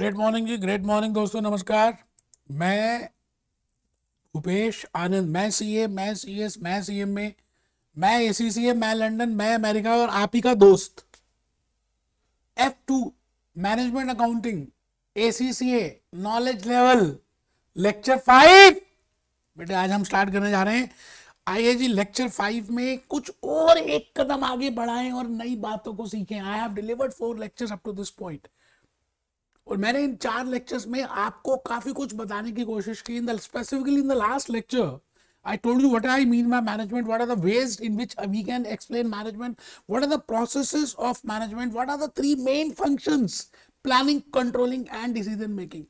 Great morning जी great morning दोस्तों नमस्कार मैं उपेश आनंद मैं सीए मैं सीएस मैं सीएम में मैं एसीसीए मैं लंदन मैं अमेरिका और आप ही का दोस्त F two management accounting ACCA knowledge level lecture five बेटे आज हम स्टार्ट करने जा रहे हैं आइए जी लेक्चर फाइव में कुछ और एक कदम आगे बढ़ाएं और नई बातों को सीखें I have delivered four lectures up to this point और मैंने इन चार लेक्चर्स में आपको काफ़ी कुछ बताने की कोशिश की in the specifically in the last lecture I told you what I mean by management, what are the ways in which we can explain management, what are the processes of management, what are the three main functions, planning, controlling and decision making.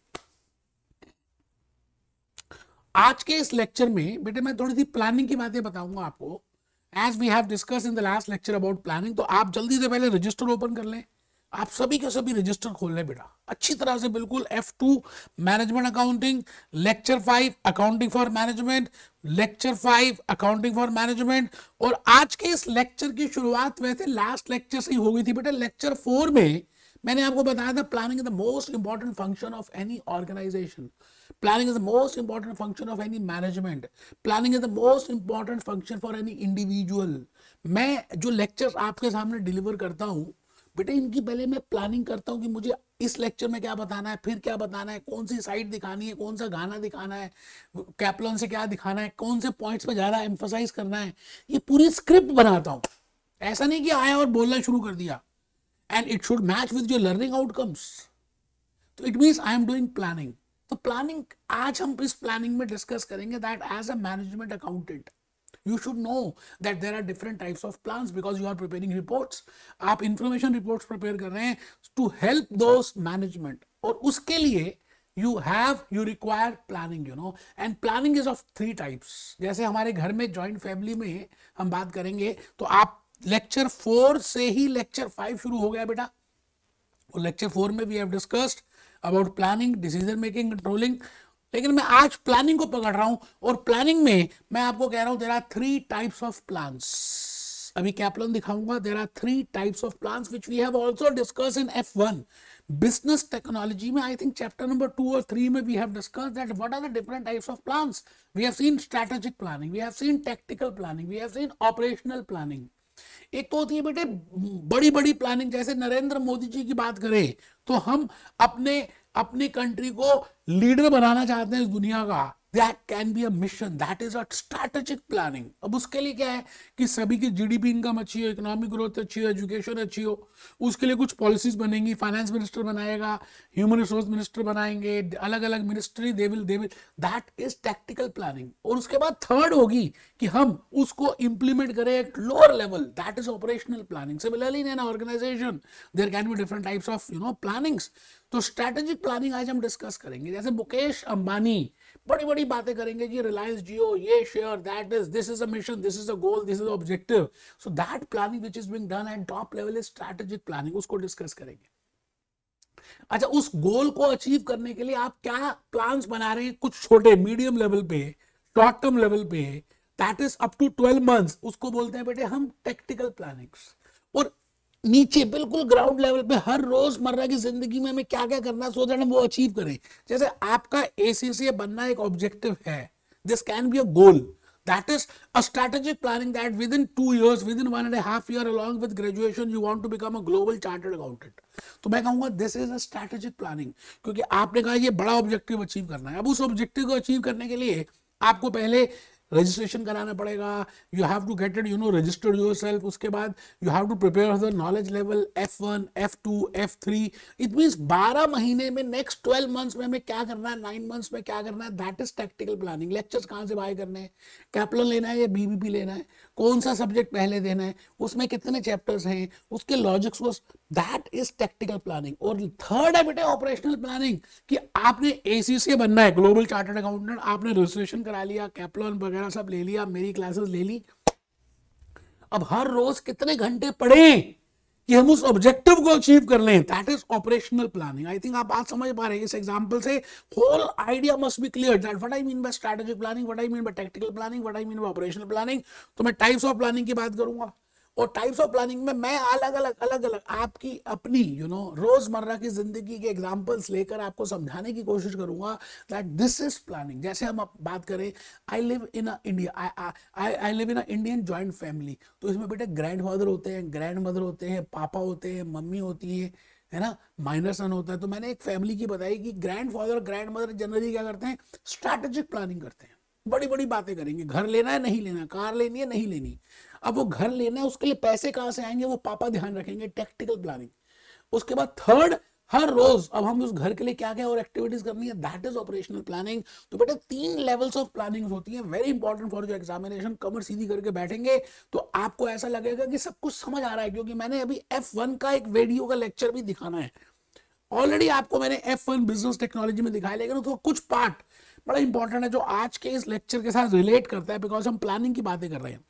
आज के इस lecture में बेटे मैं थोड़ी सी planning की बातें बताऊंगा आपको as we have discuss in the last lecture about planning तो आप जल्दी से पहले रजिस्टर ओपन कर लें आप सभी के सभी रजिस्टर खोल लें बेटा अच्छी तरह से बिल्कुल F two management accounting lecture five accounting for management lecture five accounting for management और आज के इस लेक्चर की शुरुआत वैसे लास्ट लेक्चर से ही हो गई थी बेटा लेक्चर फोर में मैंने आपको बताया था planning is the most important function of any organisation planning is the most important function of any management planning is the most important function for any individual मैं जो लेक्चर आपके सामने डिलीवर करता हूँ बेटे इनकी पहले मैं प्लानिंग करता हूँ कि मुझे इस लेक्चर में क्या बताना है फिर क्या बताना है कौन सी साइड दिखानी है कौन सा गाना दिखाना है कैप्लॉन से क्या दिखाना है कौन से पॉइंट्स पर ज़्यादा एम्फोसाइज करना है ये पूरी स्क्रिप्ट बनाता हूँ ऐसा नहीं कि आया और बोलना शुरू कर दिया and it should match with your learning outcomes तो it means I am doing planning तो प्लानिंग आज हम इस प्लानिंग में डिस्कस करेंगे that as a management accountant you should know that there are different types of plans because you are preparing reports आप information reports prepare कर रहे हैं to help those management और उसके लिए you have you require planning you know and planning is of three types जैसे हमारे घर में जॉइंट फैमिली में हम बात करेंगे तो आप लेक्चर फोर से ही लेक्चर फाइव शुरू हो गया बेटा और लेक्चर फोर में we have discussed about planning decision making controlling लेकिन मैं आज प्लानिंग को पकड़ रहा हूं और प्लानिंग में मैं आपको कह रहा हूं there are three types of plans अभी क्या प्लान दिखाऊंगा there are three types of plans which we have also discuss in F one business technology में I think chapter number two और थ्री में we have discuss that what are the different types of plans we have seen strategic planning we have seen tactical planning we have seen operational planning एक तो होती है बेटे बड़ी बड़ी planning जैसे नरेंद्र मोदी जी की बात करें तो हम अपने अपनी कंट्री को लीडर बनाना चाहते हैं इस दुनिया का that can be a mission that is a strategic planning अब उसके लिए क्या है कि सभी की जीडीपी इनकम अच्छी हो इकोनॉमिक ग्रोथ अच्छी हो एजुकेशन अच्छी हो उसके लिए कुछ पॉलिसीज बनेंगी फाइनेंस मिनिस्टर बनाएगा ह्यूमन रिसोर्स मिनिस्टर बनाएंगे अलग अलग ministry they will they will that is tactical planning और उसके बाद थर्ड होगी कि हम उसको इंप्लीमेंट करें at lower level that is operational planning similarly in an organisation there can be different types of you know plannings तो strategic planning आज हम डिस्कस करेंगे जैसे मुकेश अंबानी बड़ी बड़ी बातें करेंगे जी रिलायंस जियो ये share that is this is a mission this is a goal this is objective so that planning which is being done at top level is strategic planning उसको डिस्कस करेंगे अच्छा उस गोल को अचीव करने के लिए आप क्या प्लान बना रहे हैं कुछ छोटे मीडियम लेवल पे शॉर्ट टर्म लेवल पे that is up to twelve month उसको बोलते हैं बेटे हम टेक्टिकल प्लानिंग्स और नीचे बिल्कुल ग्राउंड लेवल पे हर मर्रा की जिंदगी में हमें क्या क्या करना सोच रहे वो अचीव करें जैसे आपका ए बनना एक ऑब्जेक्टिव है this can be a goal that is a strategic planning that within two years within one and a half year along with graduation you want to become a global chartered accountant तो मैं कहूंगा this is a strategic planning क्योंकि आपने कहा ये बड़ा objective achieve करना है अब उस ऑब्जेक्टिव को अचीव करने के लिए आपको पहले रजिस्ट्रेशन कराना पड़ेगा you have to get it you know register yourself उसके बाद you have to prepare the knowledge level F one F two F three it means बारह महीने में नेक्स्ट ट्वेल्व मंथ्स में हमें क्या करना है नाइन मंथ्स में क्या करना है that is tactical planning lectures कहाँ से बाय करने हैं कैपिटल लेना है या बीबीपी लेना है कौन सा सब्जेक्ट पहले देना है उसमें कितने चैप्टर्स हैं उसके लॉजिक्स वो दैट इज टेक्टिकल प्लानिंग और थर्ड है बेटे ऑपरेशनल प्लानिंग कि आपने ए बनना है ग्लोबल चार्टर्ड अकाउंटेंट आपने रजिस्ट्रेशन करा लिया कैप्लॉन वगैरह सब ले लिया मेरी क्लासेस ले ली अब हर रोज कितने घंटे पढ़ें कि हम उस ऑब्जेक्टिव को अचीव कर लें that is operational planning I think आप बात समझ पा रहे हैं इस एग्जांपल से whole idea must be clear that what I mean by strategic planning what I mean by tactical planning what I mean by operational planning तो मैं टाइप्स ऑफ प्लानिंग की बात करूंगा और टाइप्स ऑफ प्लानिंग में मैं अलग अलग अलग अलग आपकी अपनी यू नो रोजमर्रा की जिंदगी के एग्जाम्पल्स लेकर आपको समझाने की कोशिश करूंगा दैट दिस इज प्लानिंग जैसे हम बात करें I live in a India I live in a Indian joint family तो इसमें बेटे ग्रैंड फादर होते हैं ग्रैंड मदर होते हैं पापा होते हैं मम्मी होती है है ना माइनर सन होता है तो मैंने एक फैमिली की बताई कि grandfather grandmother generally क्या करते हैं स्ट्रैटेजिक प्लानिंग करते हैं बड़ी बड़ी बातें करेंगे घर लेना है नहीं लेना कार लेनी है नहीं लेनी अब वो घर लेना है उसके लिए पैसे कहां से आएंगे वो पापा ध्यान रखेंगे टैक्टिकल प्लानिंग उसके बाद थर्ड हर रोज अब हम उस घर के लिए क्या क्या और एक्टिविटीज करनी है दैट इज ऑपरेशनल प्लानिंग तो बेटा तीन लेवल्स ऑफ प्लानिंग होती है वेरी इंपॉर्टेंट फॉर जो एग्जामिनेशन कमर सीधी करके बैठेंगे तो आपको ऐसा लगेगा कि सब कुछ समझ आ रहा है क्योंकि मैंने अभी एफ वन का एक वीडियो का लेक्चर भी दिखाना है ऑलरेडी आपको मैंने एफ वन बिजनेस टेक्नोलॉजी में दिखाया लेकिन उसका तो कुछ पार्ट बड़ा इंपॉर्टेंट है जो आज के इस लेक्चर के साथ रिलेट करता है बिकॉज हम प्लानिंग की बातें कर रहे हैं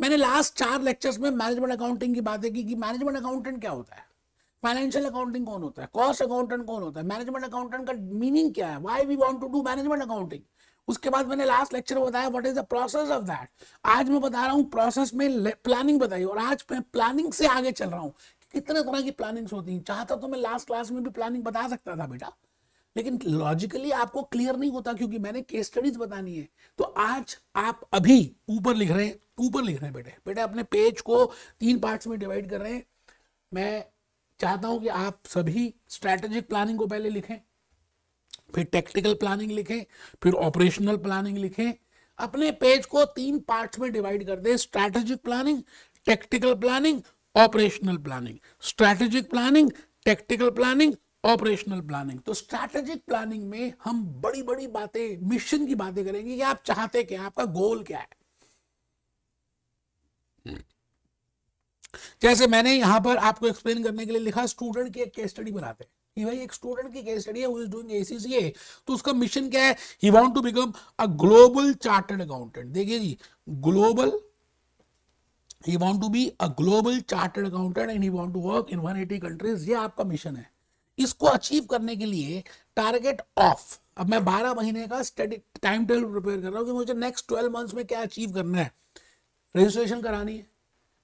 मैंने लास्ट चार लेक्चर्स में मैनेजमेंट अकाउंटिंग की बातें की कि मैनेजमेंट अकाउंटेंट क्या होता है फाइनेंशियल अकाउंटिंग कौन होता है कॉस्ट अकाउंटेंट कौन होता है मैनेजमेंट अकाउंटेंट का मीनिंग क्या है why we want to do management accounting उसके बाद मैंने लास्ट लेक्चर में बताया what is the process of that आज मैं बता रहा हूँ प्रोसेस में प्लानिंग बताई और आज मैं प्लानिंग से आगे चल रहा हूँ कितने तरह की प्लानिंग्स होती हैं चाहता तो मैं लास्ट क्लास में भी प्लानिंग बता सकता था बेटा लेकिन लॉजिकली आपको क्लियर नहीं होता क्योंकि मैंने केस स्टडीज बतानी है तो आज आप अभी ऊपर लिख रहे हैं ऊपर लिख रहे हैं बेटे बेटे अपने पेज को तीन पार्ट्स में डिवाइड कर रहे हैं मैं चाहता हूं कि आप सभी स्ट्रैटेजिक प्लानिंग को पहले लिखें फिर टेक्टिकल प्लानिंग लिखें फिर ऑपरेशनल प्लानिंग लिखें अपने पेज को तीन पार्ट्स में डिवाइड कर दें strategic planning tactical planning operational planning strategic planning tactical planning operational planning तो स्ट्रैटेजिक प्लानिंग में हम बड़ी बड़ी बातें मिशन की बातें करेंगे कि आप चाहते क्या आपका गोल क्या है हम्म। जैसे मैंने यहां पर आपको एक्सप्लेन करने के लिए लिखा स्टूडेंट की एक केस स्टडी बनाते हैं कि भाई एक स्टूडेंट की केस स्टडी है हु इज डूइंग एसीसीए तो उसका मिशन क्या है he want to become a global chartered accountant देखिए जी global he want to be a global chartered accountant and he want to work in 180 countries ये आपका mission है इसको अचीव करने के लिए टारगेट ऑफ अब मैं 12 महीने का स्टडी टाइम टेबल प्रिपेयर कर रहा हूँ कि मुझे नेक्स्ट ट्वेल्व मंथ्स में क्या अचीव करना है रजिस्ट्रेशन करानी है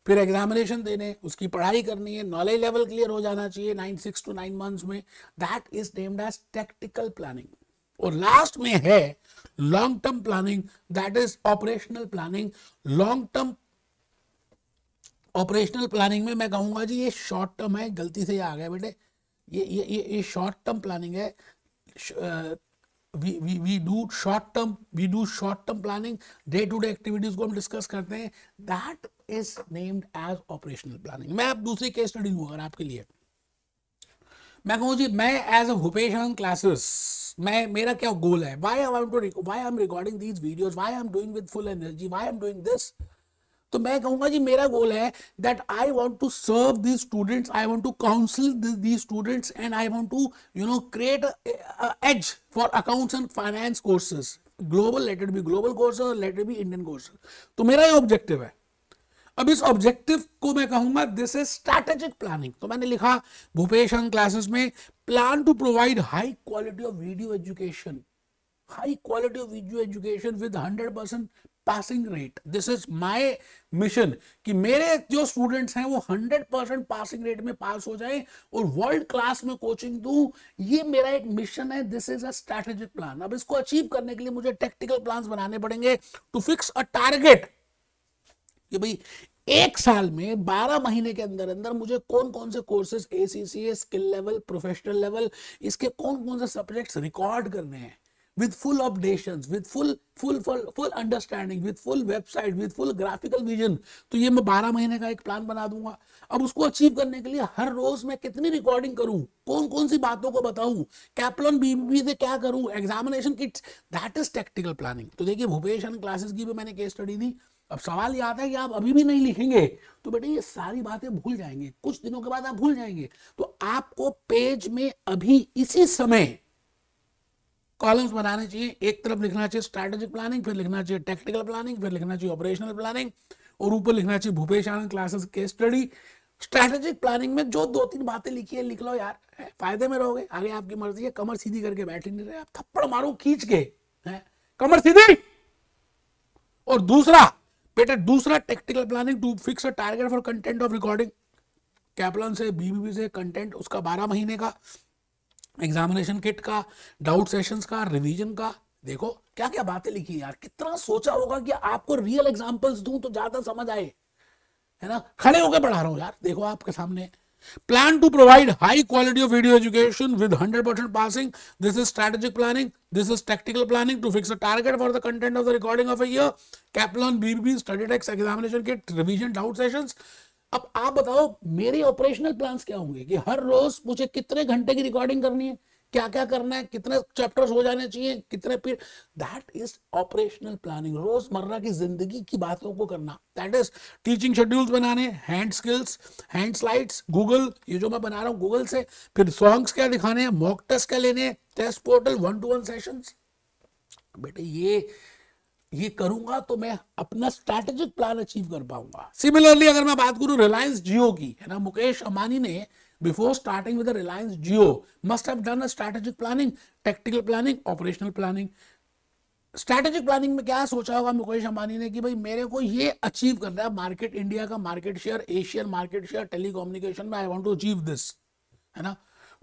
फिर एग्जामिनेशन देने उसकी पढ़ाई करनी है नॉलेज लेवल क्लियर हो जाना चाहिए nine six to nine months में that is named as tactical planning और लास्ट में है long term planning that is operational planning long term operational planning में मैं कहूंगा जी ये शॉर्ट टर्म है गलती से ये आ गया बेटे ये ये ये, ये शॉर्ट टर्म प्लानिंग है we we do short term we do short term planning day to day activities को हम डिस्कस करते हैं that is named as operational planning मैं आप दूसरी केस स्टडी लूँ अगर आपके लिए मैं कहूँ जी मैं एज अ भूपेश क्लासेस मैं मेरा क्या गोल है why I to why am recording these videos why I am doing with full energy why I am doing this तो मैं कहूंगा जी मेरा गोल है that I want to serve this students I want to counsel this students and I want to you know create as for accounts and finance courses global let it be global courses let it be Indian courses तो मेरा ये objective है अब इस objective को मैं कहूंगा this is strategic planning तो मैंने लिखा भूपेश क्लासेस में plan to provide high quality of video education high quality of video education with hundred percent passing rate this is my mission कि मेरे जो स्टूडेंट्स हैं वो 100 परसेंट पासिंग रेट में पास हो जाएं और वर्ल्ड क्लास में कोचिंग दूं ये मेरा एक मिशन है this is a strategic plan अब इसको अचीव करने के लिए मुझे टेक्टिकल प्लान बनाने पड़ेंगे टू फिक्स अ टारगेट कि भाई एक साल में बारह महीने के अंदर अंदर मुझे कौन कौन से courses a skill level professional level इसके कौन कौन से सब्जेक्ट्स रिकॉर्ड करने हैं with full updations, with full full full full understanding, with full website, with full graphical vision, to ye main 12 mahine ka ek plan bana dunga ab usko achieve karne ke liye har roz main kitni recording karu kon kon si baaton ko batau kaplan B B B se क्या करूं examination kit that is tactical planning to देखिए Bhupesh classes की भी मैंने case study दी अब सवाल ये आता है कि आप अभी भी नहीं लिखेंगे तो बेटे ये सारी बातें भूल जाएंगे कुछ दिनों के बाद आप भूल जाएंगे तो आपको पेज में अभी इसी समय कॉलम्स बनाने चाहिए एक तरफ लिखना चाहिए स्ट्रैटेजिक प्लानिंग फिर लिखना चाहिए टेक्निकल प्लानिंग फिर लिखना चाहिए ऑपरेशनल प्लानिंग और ऊपर लिखना चाहिए भूपेश आनंद क्लासेस के स्टडी स्ट्रैटेजिक प्लानिंग में जो दो तीन बातें लिखी है लिख लो यार फायदे में रहोगे आगे आपकी मर्जी है कमर सीधी करके बैठ नहीं रहे आप थप्पड़ मारो खींच के है? कमर सीधी और दूसरा बेटा दूसरा tactical planning to fix a target for content of recording Kaplan से बीबीबी से कंटेंट उसका बारह महीने का एग्जामिनेशन किट का डाउट सेशंस का रिवीजन का देखो क्या क्या बातें लिखी यार कितना सोचा होगा कि आपको रियल एग्जाम्पल्स दूं तो ज्यादा समझ आए है ना खड़े होकर पढ़ा रहा हूं यार देखो आपके सामने plan to provide high quality of video education with hundred percent passing this is strategic planning this is tactical planning to fix a target for the content of the recording of our Kaplan B B study text examination kit revision doubt sessions अब आप बताओ मेरे operational plans क्या होंगे कि हर रोज मुझे कितने घंटे की रिकॉर्डिंग करनी है क्या क्या करना है कितने चैप्टर्स हो जाने चाहिए कितने period that is operational planning रोजमर्रा की जिंदगी की बातों को करना दैट इज टीचिंग शेड्यूल्स बनाने hand skills hand slides Google ये जो मैं बना रहा हूँ गूगल से फिर सॉन्ग्स क्या दिखाने हैं मॉक टेस्ट क्या लेने test portal one to one session बेटे ये ये करूंगा तो मैं अपना स्ट्रेटेजिक प्लान अचीव कर पाऊंगा सिमिलरली अगर मैं बात करूं रिलायंस जियो की है ना मुकेश अंबानी ने before starting with Reliance Jio must have done strategic planning tactical planning operational planning strategic planning में क्या सोचा होगा मुकेश अंबानी ने कि भाई मेरे को ये अचीव करना है मार्केट इंडिया का market share Asian market share telecommunication में I want to achieve this है ना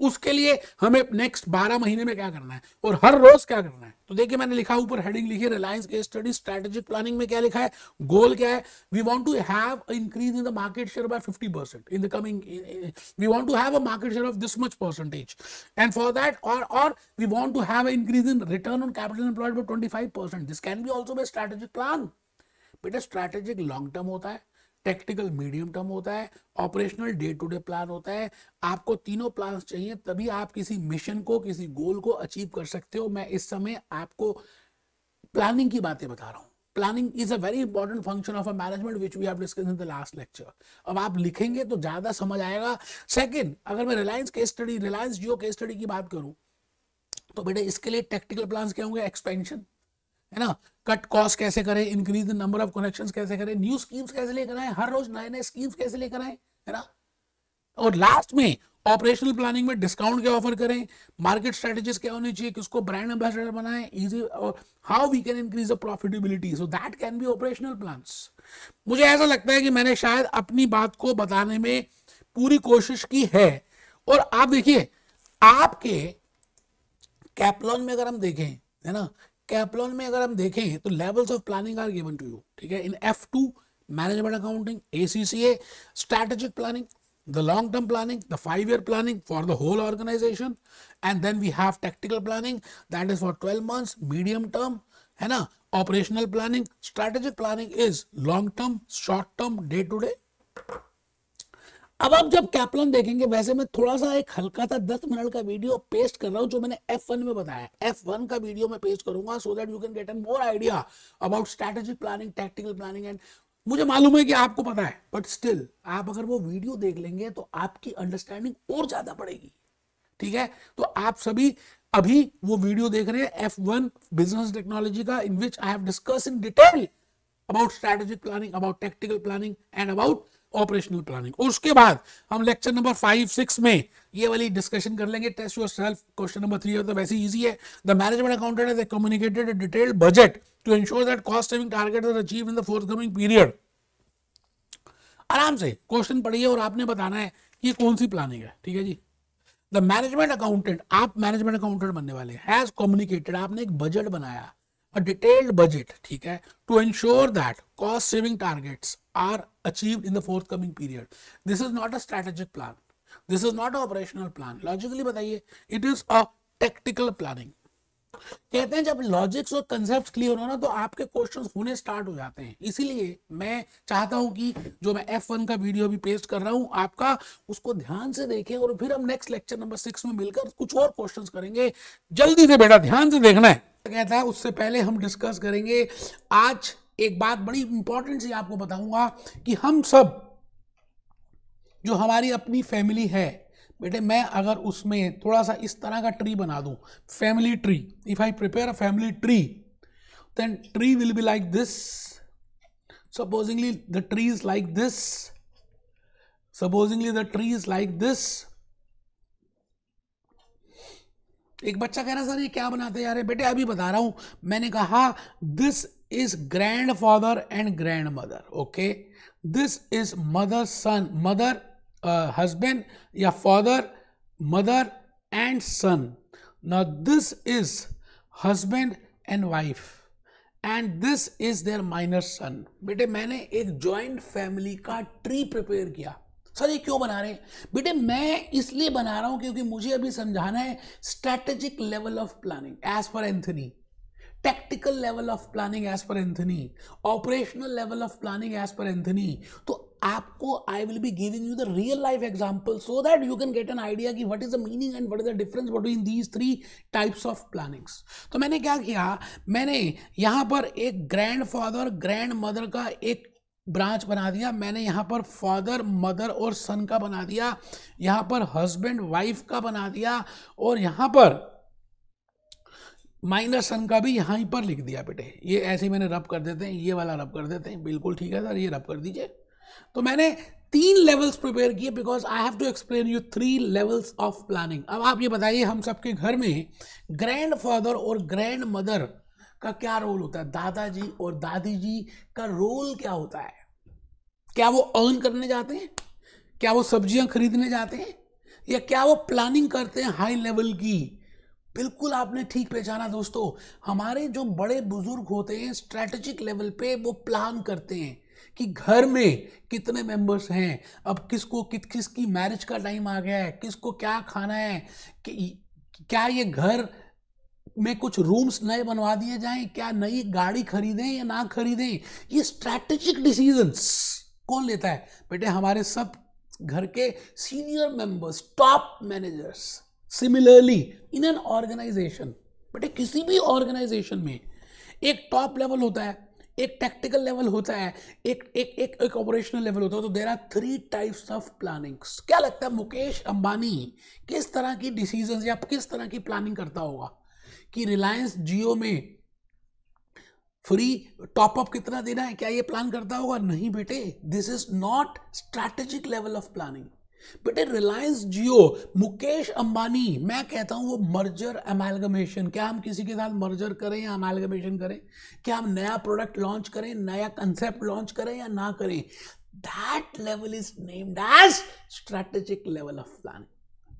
उसके लिए हमें नेक्स्ट बारह महीने में क्या करना है और हर रोज क्या करना है तो देखिए मैंने लिखा ऊपर हेडिंग लिखी है रिलायंस के स्टडी स्ट्रेटेजिक प्लानिंग में क्या लिखा है गोल क्या है we want to have increase in the market share by fifty percent in the coming we want to have a market share of this much percentage and for that और और we want to have increase in return on capital employed twenty five percent this can be also be strategic plan बेटा strategic long term होता है tactical medium term होता है operational day to day plan होता है आपको तीनों plan चाहिए तभी आप किसी मिशन को किसी गोल को अचीव कर सकते हो मैं इस समय आपको प्लानिंग की बातें बता रहा हूँ planning is a very important function of a management which we have discuss in the last lecture अब आप लिखेंगे तो ज्यादा समझ आएगा सेकंड अगर मैं Reliance case study Reliance Jio case study की बात करूं तो बेटे इसके लिए टेक्टिकल प्लान्स क्या होंगे एक्सपेंशन है ना कट कॉस्ट कैसे करें increase the number of connection कैसे करें न्यू स्कीम्स कैसे लेकर आए हर रोज नए नए स्कीम्स कैसे लेकर आए है ना और लास्ट में ऑपरेशनल प्लानिंग में डिस्काउंट क्या ऑफर करें मार्केट स्ट्रेटेजीज क्या होनी चाहिए किसको ब्रांड एम्बेसडर बनाएं इजी और how we can increase the profitability so that can be operational plans मुझे ऐसा लगता है कि मैंने शायद अपनी बात को बताने में पूरी कोशिश की है और आप देखिए आपके कैपलॉन में अगर हम देखें है ना कैप्लॉन में अगर हम देखें तो levels of planning are given to you ठीक है in F two management accounting A C C A strategic planning the long term planning the five year planning for the whole organisation and then we have tactical planning that is for twelve months medium term है ना operational planning strategic planning is long term short term day to day अब आप जब Kaplan देखेंगे वैसे मैं थोड़ा सा एक हल्का सा दस मिनट का वीडियो पेस्ट कर रहा हूं जो मैंने एफ वन में बताया एफ वन का वीडियो मैं पेस्ट करूंगा so that you can get an more idea about strategic planning tactical planning and मुझे मालूम है कि आपको पता है बट स्टिल आप अगर वो वीडियो देख लेंगे तो आपकी अंडरस्टैंडिंग और ज्यादा बढ़ेगी ठीक है तो आप सभी अभी वो वीडियो देख रहे हैं एफ वन बिजनेस टेक्नोलॉजी का in which I have discuss in detail about strategic planning about tactical planning and about operational planning और उसके बाद हम लेक्चर नंबर फाइव सिक्स में ये वाली डिस्कशन कर लेंगे test yourself question number three तो वैसे इजी है the management accountant has communicated detailed budget to ensure that cost saving target are achieve in the fourth coming period आराम से क्वेश्चन पढ़िए और आपने बताना है कि कौन सी प्लानिंग है ठीक है जी द मैनेजमेंट अकाउंटेंट आप मैनेजमेंट अकाउंटेंट बनने वाले हैज कम्युनिकेटेड आपने एक बजट बनाया a detailed budget hai, to ensure that cost saving targets are achieved in the forthcoming period. This is not a strategic plan. This is not an operational plan. Logically, bataiye, it is a tactical planning. कहते हैं जब logics और concept clear हो ना तो आपके questions होने start हो जाते हैं इसीलिए मैं चाहता हूं कि जो मैं एफ वन का वीडियो भी पेस्ट कर रहा हूं आपका उसको ध्यान से देखें और फिर हम नेक्स्ट लेक्चर नंबर सिक्स में मिलकर कुछ और क्वेश्चंस करेंगे जल्दी से बेटा ध्यान से देखना है कहता है उससे पहले हम डिस्कस करेंगे आज एक बात बड़ी इंपॉर्टेंट सी आपको बताऊंगा कि हम सब जो हमारी अपनी फैमिली है बेटे मैं अगर उसमें थोड़ा सा इस तरह का ट्री बना दूं family tree if I prepare a family tree then tree will be like this supposingly the tree is like this supposingly the tree is like this एक बच्चा कह रहा सर ये क्या बनाते यार बेटे अभी बता रहा हूं मैंने कहा this is grandfather and grandmother okay this is mother son mother husband या father mother and son now this is husband and wife and this is their minor son बेटे मैंने एक ज्वाइंट फैमिली का tree prepare किया sir ये क्यों बना रहे हैं बेटे मैं इसलिए बना रहा हूं क्योंकि मुझे अभी समझाना है strategic level of planning as per Anthony tactical level of planning as per Anthony operational level of planning as per Anthony तो आपको I will be giving you the real life example so that you can get an idea की what is the meaning and what is the difference between these three types of plannings तो मैंने क्या किया मैंने यहाँ पर एक grand grandfather grandmother का एक ब्रांच बना दिया मैंने यहाँ पर फादर मदर और सन का बना दिया यहाँ पर हस्बैंड वाइफ का बना दिया और यहाँ पर माइनस सन का भी यहाँ पर लिख दिया बेटे ये ऐसे मैंने रब कर देते हैं ये वाला रब कर देते हैं बिल्कुल ठीक है सर ये रब कर दीजिए तो मैंने तीन लेवल्स प्रिपेयर किए because I have to explain you three levels of planning अब आप ये बताइए हम सबके घर में ग्रैंड फादर और ग्रैंड मदर का क्या रोल होता है दादाजी और दादी जी का रोल क्या होता है क्या वो अर्न करने जाते हैं क्या वो सब्जियां खरीदने जाते हैं या क्या वो प्लानिंग करते हैं हाई लेवल की बिल्कुल आपने ठीक पहचाना दोस्तों हमारे जो बड़े बुजुर्ग होते हैं स्ट्रेटेजिक लेवल पे वो प्लान करते हैं कि घर में कितने मेंबर्स हैं अब किसको किस किस की मैरिज का टाइम आ गया है किसको क्या खाना है कि क्या ये घर में कुछ रूम्स नए बनवा दिए जाएं क्या नई गाड़ी खरीदें या ना खरीदें ये स्ट्रैटेजिक डिसीजंस कौन लेता है बेटे हमारे सब घर के senior members top managers similarly in an organisation बेटे किसी भी ऑर्गेनाइजेशन में एक टॉप लेवल होता है एक टैक्टिकल लेवल होता है एक एक एक एक ऑपरेशनल लेवल होता है तो there are three types of planning क्या लगता है मुकेश अंबानी किस तरह की डिसीजन या किस तरह की प्लानिंग करता होगा कि रिलायंस जियो में फ्री टॉपअप कितना देना है क्या ये प्लान करता होगा नहीं बेटे this is not strategic level of planning बेटे रिलायंस जियो मुकेश अंबानी मैं कहता हूं वो मर्जर अमेलगमेशन क्या हम किसी के साथ मर्जर करें या अमेलगमेशन करें क्या हम नया प्रोडक्ट लॉन्च करें नया कंसेप्ट लॉन्च करें या ना करें that level is named as strategic level of planning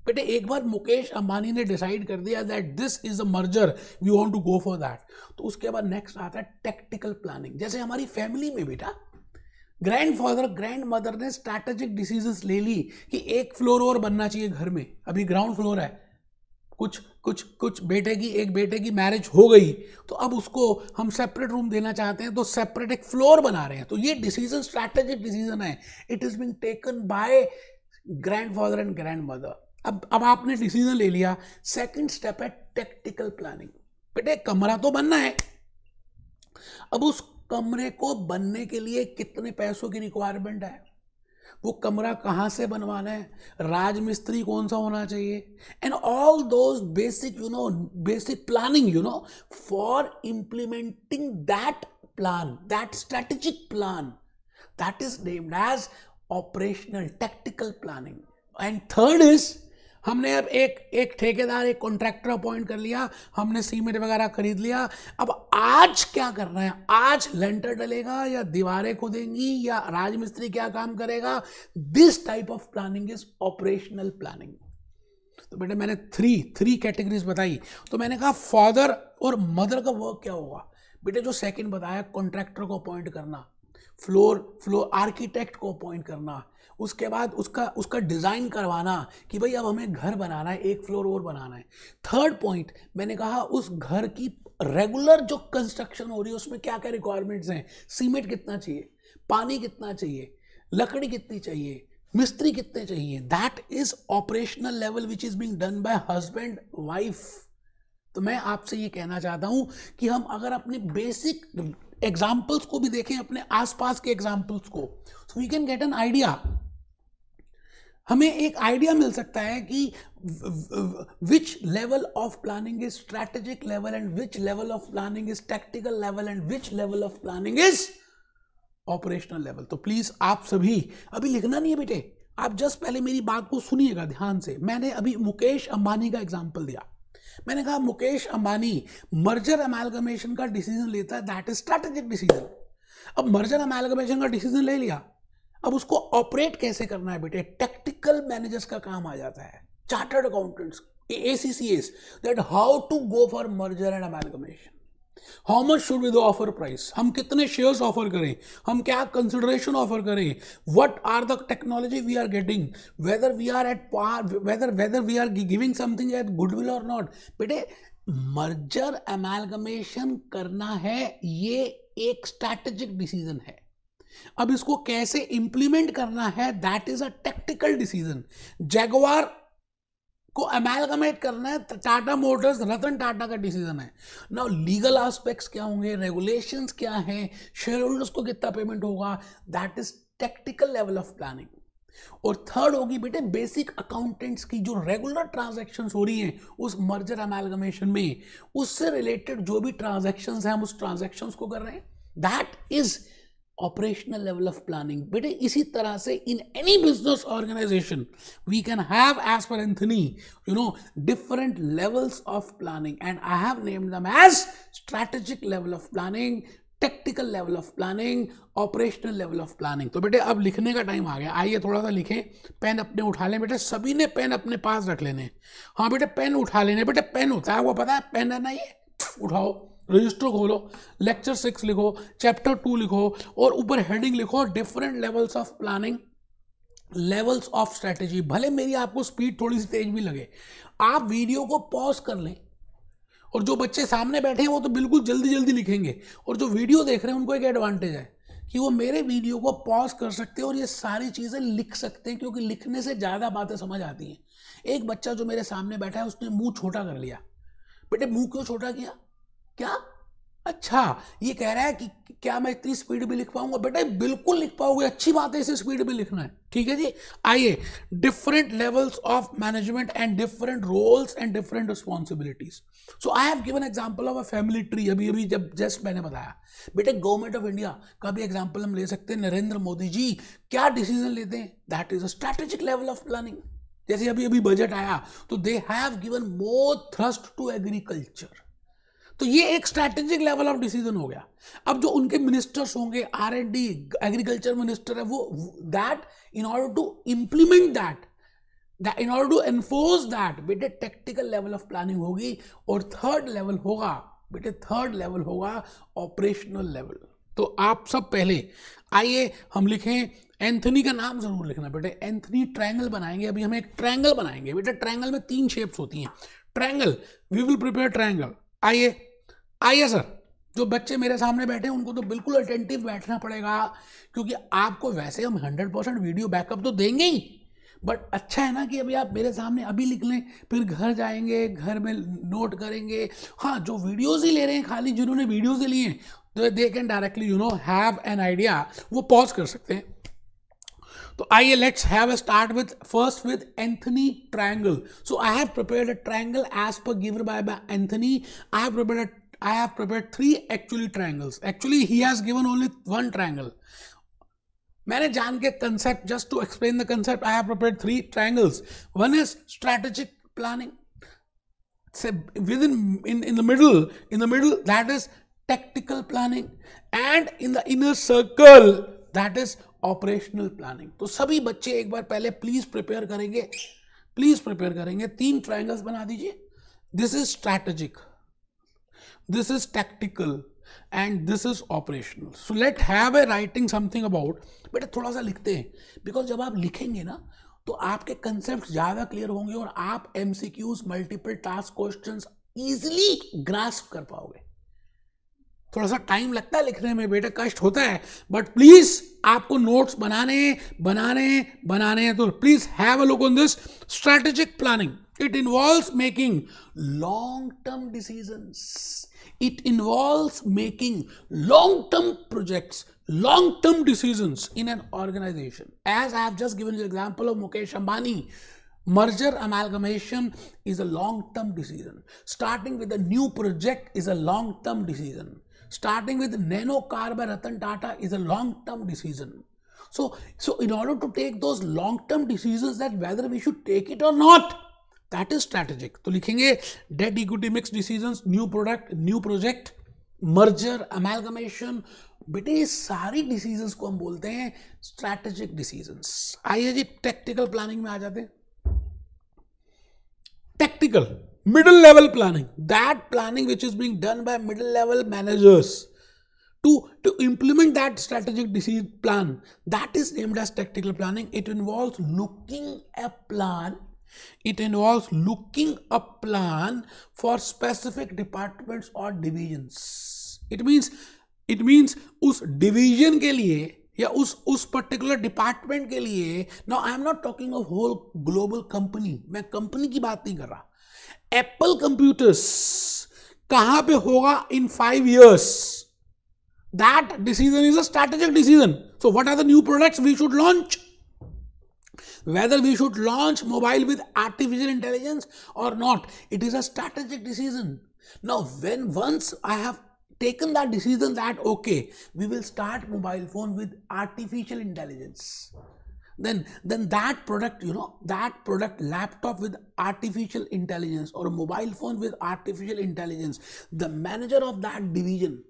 बेटे एक बार मुकेश अंबानी ने डिसाइड कर दिया that this is a merger we want to go for that तो उसके बाद नेक्स्ट आता है टेक्टिकल प्लानिंग जैसे हमारी फैमिली में बेटा ग्रैंड फादर ग्रैंड मदर ने स्ट्रैटेजिक डिसीजेस ले ली कि एक फ्लोर और बनना चाहिए घर में अभी ग्राउंड फ्लोर है कुछ कुछ कुछ बेटे की एक बेटे की मैरिज हो गई तो अब उसको हम सेपरेट रूम देना चाहते हैं तो सेपरेट एक फ्लोर बना रहे हैं तो ये डिसीजन स्ट्रैटेजिक डिसीजन है it is been taken by grandfather and grandmother अब अब आपने डिसीजन ले लिया सेकंड स्टेप है टेक्टिकल प्लानिंग बेटे कमरा तो बनना है अब उस कमरे को बनने के लिए कितने पैसों की रिक्वायरमेंट है वो कमरा कहाँ से बनवाना है राजमिस्त्री कौन सा होना चाहिए and all those basic you know basic planning you know for implementing that plan that strategic plan that is named as operational tactical planning and third is हमने अब एक एक ठेकेदार एक कॉन्ट्रैक्टर अपॉइंट कर लिया हमने सीमेंट वगैरह खरीद लिया अब आज क्या करना है आज लेंटर डलेगा या दीवारें खोदेंगी या राजमिस्त्री क्या काम करेगा this type of planning is operational planning तो बेटे मैंने थ्री थ्री कैटेगरीज बताई तो मैंने कहा फादर और मदर का वर्क क्या होगा बेटे जो सेकंड बताया कॉन्ट्रैक्टर को अपॉइंट करना फ्लोर फ्लोर आर्किटेक्ट को अपॉइंट करना उसके बाद उसका उसका डिज़ाइन करवाना कि भाई अब हमें घर बनाना है एक फ्लोर और बनाना है थर्ड पॉइंट मैंने कहा उस घर की रेगुलर जो कंस्ट्रक्शन हो रही है उसमें क्या क्या रिक्वायरमेंट्स हैं सीमेंट कितना चाहिए पानी कितना चाहिए लकड़ी कितनी चाहिए मिस्त्री कितने चाहिए that is operational level which is being done by husband wife तो मैं आपसे ये कहना चाहता हूं कि हम अगर अपने बेसिक एग्जाम्पल्स को भी देखें अपने आसपास के एग्जाम्पल्स को so we can get an idea हमें एक आइडिया मिल सकता है कि which level of planning is strategic level and which level of planning is tactical level and which level of planning is operational level तो please आप सभी अभी लिखना नहीं है बेटे आप जस्ट पहले मेरी बात को सुनिएगा ध्यान से मैंने अभी मुकेश अंबानी का एग्जाम्पल दिया मैंने कहा मुकेश अंबानी मर्जर अमेलगमेशन का डिसीजन लेता है दैट इज स्ट्रैटेजिक डिसीजन अब मर्जर अमेलगमेशन का डिसीजन ले लिया अब उसको ऑपरेट कैसे करना है बेटे टेक्टिकल मैनेजर्स का काम आ जाता है chartered accountants A C C S that how to go for merger and amalgamation how much should be the offer price हम कितने शेयर्स ऑफर करें हम क्या कंसिडरेशन ऑफर करें what are the technology we are getting whether we are at par whether whether we are giving something at goodwill और not बेटे merger amalgamation करना है ये एक स्ट्रैटेजिक डिसीजन है अब इसको कैसे इंप्लीमेंट करना है that is a tactical decision Jaguar को अमेलगमेट करना है टाटा मोटर्स रतन टाटा का डिसीजन है ना लीगल एस्पेक्ट्स क्या होंगे रेगुलेशंस क्या है शेयर होल्डर्स को कितना पेमेंट होगा that is tactical level of planning और थर्ड होगी बेटे बेसिक अकाउंटेंट्स की जो रेगुलर ट्रांजेक्शन हो रही हैं उस मर्जर अमेलगमेशन में उससे रिलेटेड जो भी ट्रांजेक्शन हैं हम उस ट्रांजेक्शन को कर रहे हैं that is operational level of planning बेटे इसी तरह से in any business organisation we can have as per Anthony you know different levels of planning and I have named them as strategic level of planning tactical level of planning operational level of planning तो बेटे अब लिखने का time आ गया आइए थोड़ा सा लिखें पेन अपने उठा लें बेटे सभी ने पेन अपने पास रख लेने हाँ बेटे पेन उठा लेने बेटे पेन होता है वो पता है पेन है ना ये उठाओ रजिस्टर खोलो लेक्चर सिक्स लिखो चैप्टर टू लिखो और ऊपर हेडिंग लिखो different levels of planning levels of strategy भले मेरी आपको स्पीड थोड़ी सी तेज भी लगे आप वीडियो को पॉज कर लें और जो बच्चे सामने बैठे हैं वो तो बिल्कुल जल्दी जल्दी लिखेंगे और जो वीडियो देख रहे हैं उनको एक एडवांटेज है कि वो मेरे वीडियो को पॉज कर सकते हैं और ये सारी चीज़ें लिख सकते हैं क्योंकि लिखने से ज़्यादा बातें समझ आती हैं एक बच्चा जो मेरे सामने बैठा है उसने मुंह छोटा कर लिया बेटे मुंह क्यों छोटा किया क्या अच्छा ये कह रहा है कि क्या मैं इतनी स्पीड में लिख पाऊंगा बेटा बिल्कुल लिख पाओगे अच्छी बात है इसे स्पीड में लिखना है ठीक है जी आइए different levels of management and different roles and different responsibilities so I have given example of a family tree अभी अभी जब जस्ट मैंने बताया बेटे गवर्नमेंट ऑफ इंडिया का भी एग्जाम्पल हम ले सकते हैं नरेंद्र मोदी जी क्या डिसीजन लेते हैं that is a strategic level of planning जैसे अभी अभी बजट आया तो they have given more thrust to agriculture तो ये एक स्ट्रैटेजिक लेवल ऑफ डिसीजन हो गया अब जो उनके मिनिस्टर्स होंगे R and D agriculture minister है वो that in order to implement that in order to enforce that बेटे टेक्टिकल लेवल ऑफ प्लानिंग होगी और थर्ड लेवल होगा बेटे थर्ड लेवल होगा ऑपरेशनल लेवल तो आप सब पहले आइए हम लिखें एंथनी का नाम जरूर लिखना बेटे एंथनी ट्रायंगल बनाएंगे अभी हम एक ट्रायंगल बनाएंगे बेटे ट्रायंगल में तीन शेप्स होती हैं triangle we will prepare triangle आइए आइए सर जो बच्चे मेरे सामने बैठे हैं उनको तो बिल्कुल अटेंटिव बैठना पड़ेगा क्योंकि आपको वैसे हम हंड्रेड परसेंट वीडियो बैकअप तो देंगे ही बट अच्छा है ना कि अभी आप मेरे सामने अभी लिख लें फिर घर जाएंगे घर में नोट करेंगे हाँ जो वीडियोज़ ही ले रहे हैं खाली जिन्होंने वीडियोज़ लिए हैं तो they can directly you know have an idea वो पॉज कर सकते हैं So आइए let's have a start with first with Anthony triangle. So I have prepared a triangle as per given by, Anthony. I have prepared a, I have prepared three actually triangles. Actually he has given only one triangle. मैंने जान के concept just to explain the concept I have prepared three triangles one is strategic planning within in in the middle in the tactical planning and in the inner circle that is operational planning तो सभी बच्चे एक बार पहले please prepare करेंगे please prepare करेंगे तीन triangles बना दीजिए this is strategic this is tactical and this is operational so let have a writing something about बेटा थोड़ा सा लिखते हैं बिकॉज जब आप लिखेंगे ना तो आपके कंसेप्ट ज़्यादा क्लियर होंगे और आप am multiple task question easily grasp कर पाओगे थोड़ा सा टाइम लगता है लिखने में बेटा कष्ट होता है बट प्लीज़ आपको नोट्स बनाने बनाने बनाने हैं तो please have a look on this strategic planning it involves making long term decisions it involves making long term projects long term decisions in an organization as I just given example of Mukesh Ambani merger amalgamation is a long term decision starting with you project is a long term decision starting with nano car by Ratan Tata is a long-term decision. So, so in order to take those long-term decisions that whether we should take it or not, that is strategic. to likhenge debt equity mix decisions, new product, new project, merger, amalgamation, बेटे ये सारी decisions को हम बोलते हैं strategic decisions आइए जी tactical planning में आ जाते हैं tactical middle level planning that planning which is being done by middle level managers to, to implement that strategic decision plan that is named as tactical planning it involves looking a plan it involves looking a plan for specific departments or divisions it means it means us division ke liye या उस उस particular department के लिए now I am not talking of whole global company मैं company की बात नहीं कर रहा एप्पल कंप्यूटर्स कहां पे होगा in five years that decision is a strategic decision so what are the new products we should launch whether we should launch mobile with artificial intelligence और not it is a strategic decision now when once I have taken that decision that okay we will start mobile phone with artificial intelligence then then that product you know that product laptop with artificial intelligence or a mobile phone with artificial intelligence the manager of that division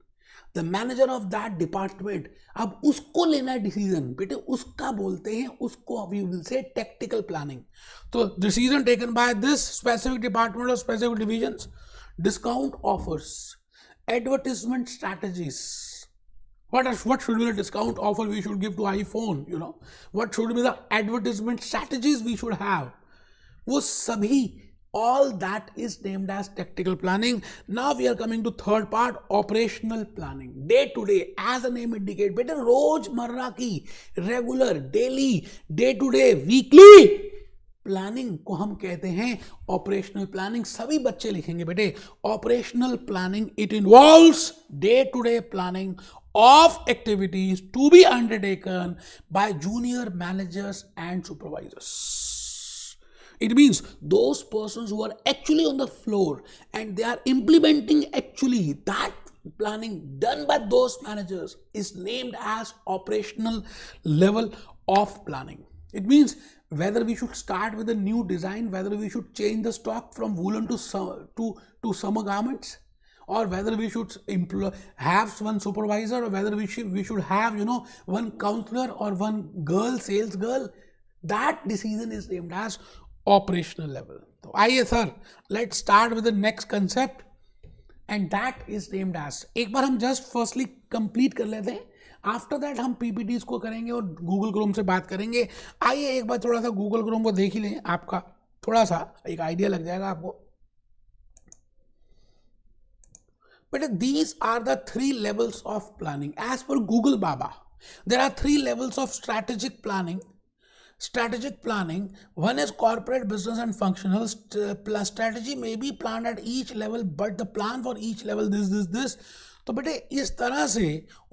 the manager of that department ab usko lena decision bete uska bolte hain usko we will say tactical planning so decision taken by this specific department or specific divisions discount offers advertisement strategies What, what should be the discount offer we should give to iPhone? You know, what should be the advertisement strategies we should have? वो all that is named as tactical planning now we are coming to third part operational planning day to day as the name indicate beta roj marra ki regular daily day to day weekly planning को हम कहते हैं operational planning सभी बच्चे लिखेंगे बेटे operational planning it involves day to day planning of activities to be undertaken by junior managers and supervisors. It means those persons who are actually on the floor and they are implementing actually that planning done by those managers is named as operational level of planning. It means whether we should start with a new design, whether we should change the stock from woolen to, summer, to, to summer garments, or whether we should have one supervisor or whether we should, we should have, you know, one counselor or one girl, sales girl. That decision is named as operational level. So, आइए sir let's start with the next concept and that is named as ek bar hum just firstly complete kar lete hain after that हम PPTs को करेंगे और Google Chrome से बात करेंगे आइए एक बार थोड़ा सा गूगल क्रोम को देख ही लें आपका थोड़ा सा एक आइडिया लग जाएगा आपको बेटे these are the three levels of planning as per Google बाबा there are three levels of strategic planning strategic planning one is corporate business and functional strategy may be plan at each level but the plan for each level this this this तो बेटे इस तरह से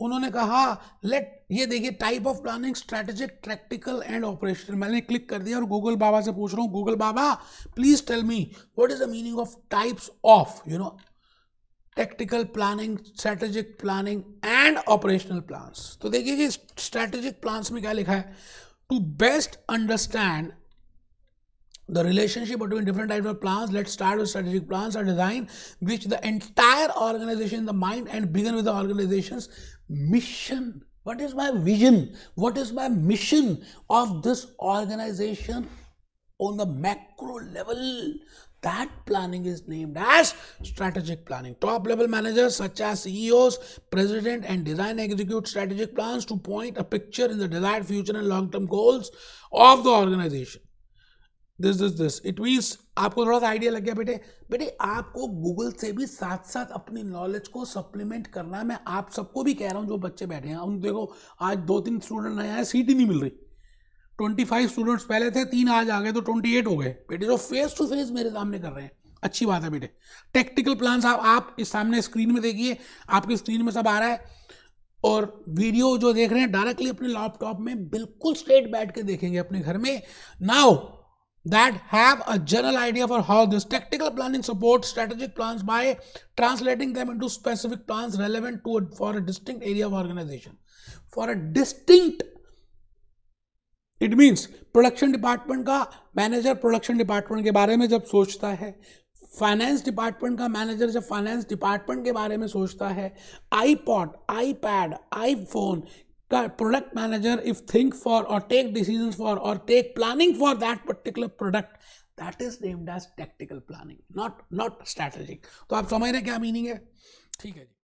उन्होंने कहा let ये देखिए type of planning strategic practical and operational मैंने क्लिक कर दिया और गूगल बाबा से पूछ रहा हूँ गूगल बाबा please tell me what is the meaning of types of you know tactical planning strategic planning and operational plans तो देखिए कि स्ट्रेटेजिक प्लान्स में क्या लिखा है to best understand the relationship between different type of plan let start with strategic plan are design which the entire organization the mind and begin with organization mission what is my vision what is my mission of this organization on the macro level That planning is named as strategic planning. Top level managers such as CEOs, president and design execute strategic plans to point a picture in the desired future and long term goals of the organization. this is this it means आपको थोड़ा सा idea लग गया बेटे बेटे आपको Google से भी साथ साथ अपनी नॉलेज को सप्लीमेंट करना है मैं आप सबको भी कह रहा हूँ जो बच्चे बैठे हैं उन देखो आज दो तीन स्टूडेंट आए हैं सीट ही नहीं मिल रही ट्वेंटी फाइव स्टूडेंट्स पहले थे तीन आज आ गए तो ट्वेंटी एट हो गए बेटे जो फेस टू फेस मेरे सामने कर रहे हैं अच्छी बात है बेटे टेक्टिकल प्लान आप आप इस सामने स्क्रीन में देखिए आपकी स्क्रीन में सब आ रहा है और वीडियो जो देख रहे हैं डायरेक्टली अपने लैपटॉप में बिल्कुल स्ट्रेट बैठ के देखेंगे अपने घर में now that have a general idea for how this tactical planning support strategic plan by translating them into specific plan relevant to for a disting area of organization for a distinct it means production department का manager production department के बारे में जब सोचता है finance department का manager जब finance department के बारे में सोचता है I iPad iPhone का product manager if think for और टेक डिसीजन फॉर और take planning for that particular product that is named as tactical planning not not strategic तो आप समझ रहे क्या मीनिंग है ठीक है जी